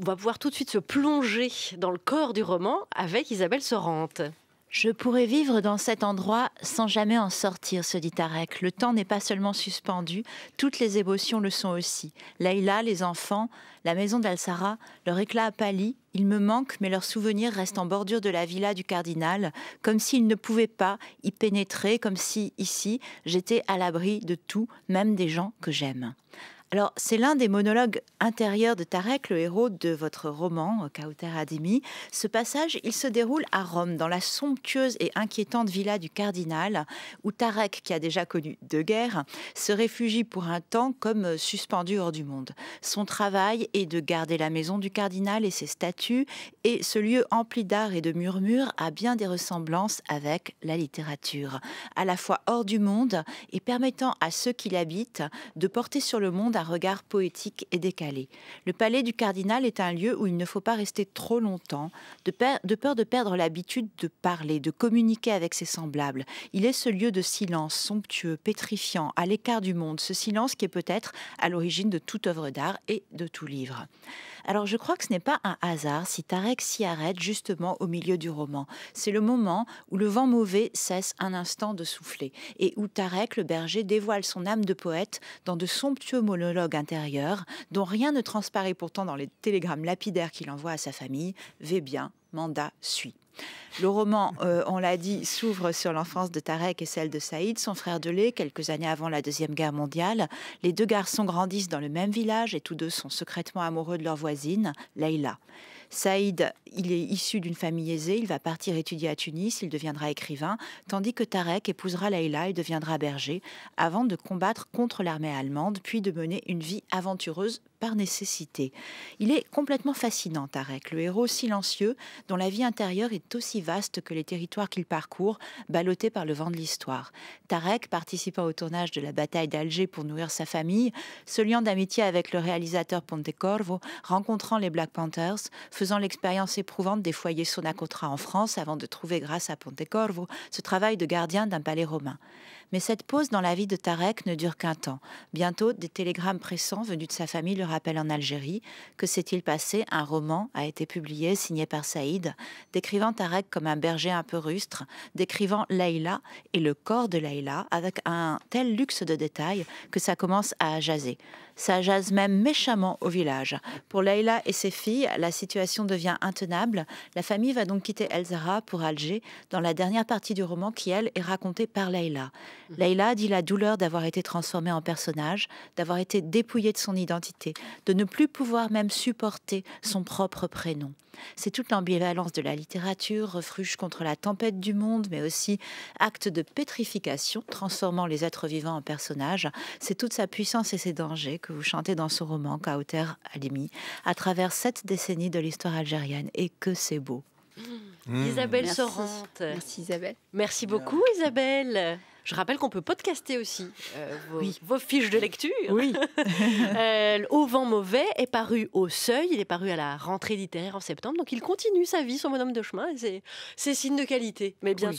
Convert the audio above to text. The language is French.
on va pouvoir tout de suite se plonger dans le corps du roman avec Isabelle Sorante. Je pourrais vivre dans cet endroit sans jamais en sortir, se dit Tarek. Le temps n'est pas seulement suspendu, toutes les émotions le sont aussi. Laïla, les enfants, la maison d'Alsara, leur éclat a pâli, il me manque, mais leurs souvenirs restent en bordure de la villa du cardinal, comme s'ils ne pouvaient pas y pénétrer, comme si, ici, j'étais à l'abri de tout, même des gens que j'aime. Alors, c'est l'un des monologues intérieurs de Tarek, le héros de votre roman, euh, Kauter Ademi. Ce passage, il se déroule à Rome, dans la somptueuse et inquiétante villa du cardinal, où Tarek, qui a déjà connu deux guerres, se réfugie pour un temps comme euh, suspendu hors du monde. Son travail est de garder la maison du cardinal et ses statues et ce lieu empli d'art et de murmures a bien des ressemblances avec la littérature, à la fois hors du monde et permettant à ceux qui l'habitent de porter sur le monde un regard poétique et décalé. Le palais du cardinal est un lieu où il ne faut pas rester trop longtemps, de, de peur de perdre l'habitude de parler, de communiquer avec ses semblables. Il est ce lieu de silence somptueux, pétrifiant, à l'écart du monde, ce silence qui est peut-être à l'origine de toute œuvre d'art et de tout livre. Alors je crois que ce n'est pas un hasard si Tarek s'y arrête justement au milieu du roman. C'est le moment où le vent mauvais cesse un instant de souffler et où Tarek, le berger, dévoile son âme de poète dans de somptueux monologues intérieurs dont rien ne transparaît pourtant dans les télégrammes lapidaires qu'il envoie à sa famille. Vais bien, mandat suit. Le roman, euh, on l'a dit, s'ouvre sur l'enfance de Tarek et celle de Saïd, son frère de lait, quelques années avant la Deuxième Guerre mondiale. Les deux garçons grandissent dans le même village et tous deux sont secrètement amoureux de leur voisine, Leïla. Saïd, il est issu d'une famille aisée, il va partir étudier à Tunis, il deviendra écrivain, tandis que Tarek épousera Leïla et deviendra berger, avant de combattre contre l'armée allemande, puis de mener une vie aventureuse par nécessité. Il est complètement fascinant, Tarek, le héros silencieux dont la vie intérieure est aussi vaste que les territoires qu'il parcourt, ballotté par le vent de l'histoire. Tarek, participant au tournage de la bataille d'Alger pour nourrir sa famille, se liant d'amitié avec le réalisateur Pontecorvo, rencontrant les Black Panthers, faisant l'expérience éprouvante des foyers Sonacotra en France avant de trouver grâce à Pontecorvo ce travail de gardien d'un palais romain. Mais cette pause dans la vie de Tarek ne dure qu'un temps. Bientôt, des télégrammes pressants venus de sa famille le rappellent en Algérie. Que s'est-il passé Un roman a été publié, signé par Saïd, décrivant Tarek comme un berger un peu rustre, décrivant Leïla et le corps de Leïla avec un tel luxe de détails que ça commence à jaser. Ça jase même méchamment au village. Pour Leïla et ses filles, la situation devient intenable. La famille va donc quitter El Zara pour Alger dans la dernière partie du roman qui, elle, est racontée par Leïla. Mm-hmm. Leïla dit la douleur d'avoir été transformée en personnage, d'avoir été dépouillée de son identité, de ne plus pouvoir même supporter son propre prénom. C'est toute l'ambivalence de la littérature, refuge contre la tempête du monde, mais aussi acte de pétrification, transformant les êtres vivants en personnages. C'est toute sa puissance et ses dangers que vous chantez dans ce roman, Kauter Alimi, à travers sept décennies de l'histoire algérienne. Et que c'est beau. Mmh. Isabelle Merci Isabelle. Merci beaucoup Isabelle. Je rappelle qu'on peut podcaster aussi euh, vos, vos, fiches de lecture. Oui. Euh, au vent mauvais est paru au seuil. Il est paru à la rentrée littéraire en septembre. Donc il continue sa vie, son bonhomme de chemin. C'est signe de qualité. Mais bien sûr.